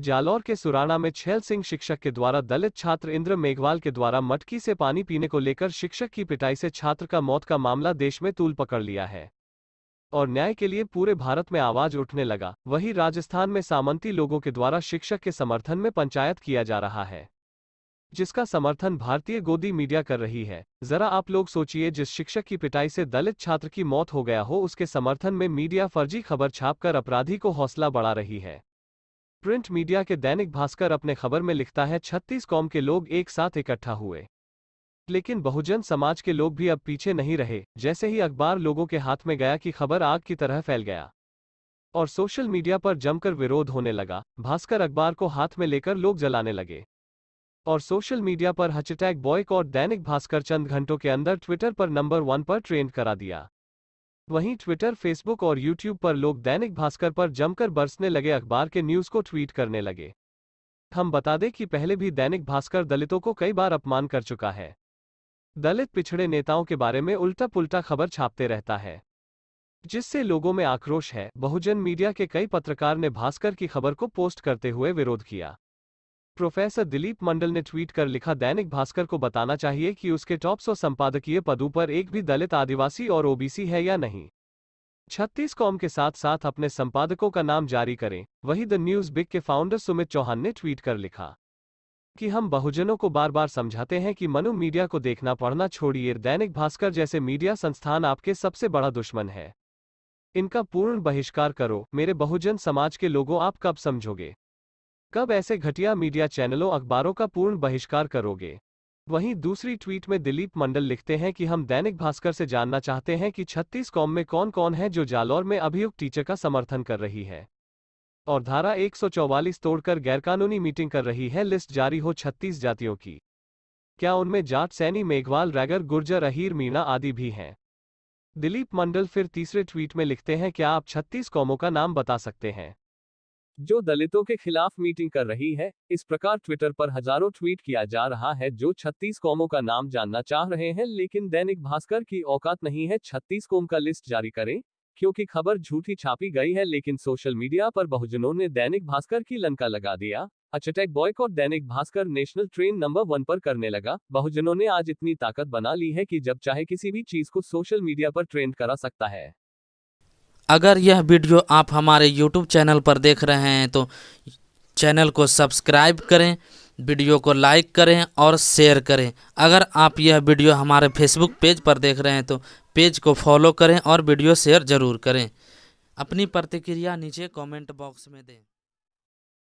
जालौर के सुराना में छैल सिंह शिक्षक के द्वारा दलित छात्र इंद्र मेघवाल के द्वारा मटकी से पानी पीने को लेकर शिक्षक की पिटाई से छात्र का मौत का मामला देश में तूल पकड़ लिया है और न्याय के लिए पूरे भारत में आवाज उठने लगा वहीं राजस्थान में सामंती लोगों के द्वारा शिक्षक के समर्थन में पंचायत किया जा रहा है जिसका समर्थन भारतीय गोदी मीडिया कर रही है जरा आप लोग सोचिए जिस शिक्षक की पिटाई से दलित छात्र की मौत हो गया हो उसके समर्थन में मीडिया फर्जी खबर छापकर अपराधी को हौसला बढ़ा रही है प्रिंट मीडिया के दैनिक भास्कर अपने खबर में लिखता है छत्तीस कौम के लोग एक साथ इकट्ठा हुए लेकिन बहुजन समाज के लोग भी अब पीछे नहीं रहे जैसे ही अखबार लोगों के हाथ में गया कि खबर आग की तरह फैल गया और सोशल मीडिया पर जमकर विरोध होने लगा भास्कर अखबार को हाथ में लेकर लोग जलाने लगे और सोशल मीडिया पर हचटैग बॉयक और दैनिक भास्कर चंद घंटों के अंदर ट्विटर पर नंबर वन पर ट्रेंड करा दिया वहीं ट्विटर फेसबुक और यूट्यूब पर लोग दैनिक भास्कर पर जमकर बरसने लगे अखबार के न्यूज को ट्वीट करने लगे हम बता दें कि पहले भी दैनिक भास्कर दलितों को कई बार अपमान कर चुका है दलित पिछड़े नेताओं के बारे में उल्टा पुल्टा खबर छापते रहता है जिससे लोगों में आक्रोश है बहुजन मीडिया के कई पत्रकार ने भास्कर की खबर को पोस्ट करते हुए विरोध किया प्रोफेसर दिलीप मंडल ने ट्वीट कर लिखा दैनिक भास्कर को बताना चाहिए कि उसके टॉप सौ संपादकीय पदों पर एक भी दलित आदिवासी और ओबीसी है या नहीं छत्तीस कॉम के साथ साथ अपने संपादकों का नाम जारी करें वही द न्यूज बिग के फाउंडर सुमित चौहान ने ट्वीट कर लिखा कि हम बहुजनों को बार बार समझाते हैं कि मनु मीडिया को देखना पढ़ना छोड़िए दैनिक भास्कर जैसे मीडिया संस्थान आपके सबसे बड़ा दुश्मन है इनका पूर्ण बहिष्कार करो मेरे बहुजन समाज के लोगों आप कब समझोगे कब ऐसे घटिया मीडिया चैनलों अखबारों का पूर्ण बहिष्कार करोगे वहीं दूसरी ट्वीट में दिलीप मंडल लिखते हैं कि हम दैनिक भास्कर से जानना चाहते हैं कि छत्तीस कौम में कौन कौन है जो जालौर में अभियुक्त टीचर का समर्थन कर रही है और धारा 144 तोड़कर गैरकानूनी मीटिंग कर रही है लिस्ट जारी हो छत्तीस जातियों की क्या उनमें जाट सैनी मेघवाल रैगर गुर्जर अहीर मीणा आदि भी हैं दिलीप मंडल फिर तीसरे ट्वीट में लिखते हैं क्या आप छत्तीस कौमों का नाम बता सकते हैं जो दलितों के खिलाफ मीटिंग कर रही है इस प्रकार ट्विटर पर हजारों ट्वीट किया जा रहा है जो 36 कौमों का नाम जानना चाह रहे हैं लेकिन दैनिक भास्कर की औकात नहीं है 36 कौम का लिस्ट जारी करें क्योंकि खबर झूठी छापी गई है लेकिन सोशल मीडिया पर बहुजनों ने दैनिक भास्कर की लंका लगा दिया अचटैक अच्छा, और Dainik Bhaskar national train number one पर करने लगा बहुजनों ने आज इतनी ताकत बना ली है कि जब चाहे किसी भी चीज को सोशल मीडिया पर ट्रेंड करा सकता है अगर यह वीडियो आप हमारे यूट्यूब चैनल पर देख रहे हैं तो चैनल को सब्सक्राइब करें वीडियो को लाइक करें और शेयर करें अगर आप यह वीडियो हमारे फेसबुक पेज पर देख रहे हैं तो पेज को फॉलो करें और वीडियो शेयर ज़रूर करें अपनी प्रतिक्रिया नीचे कमेंट बॉक्स में दें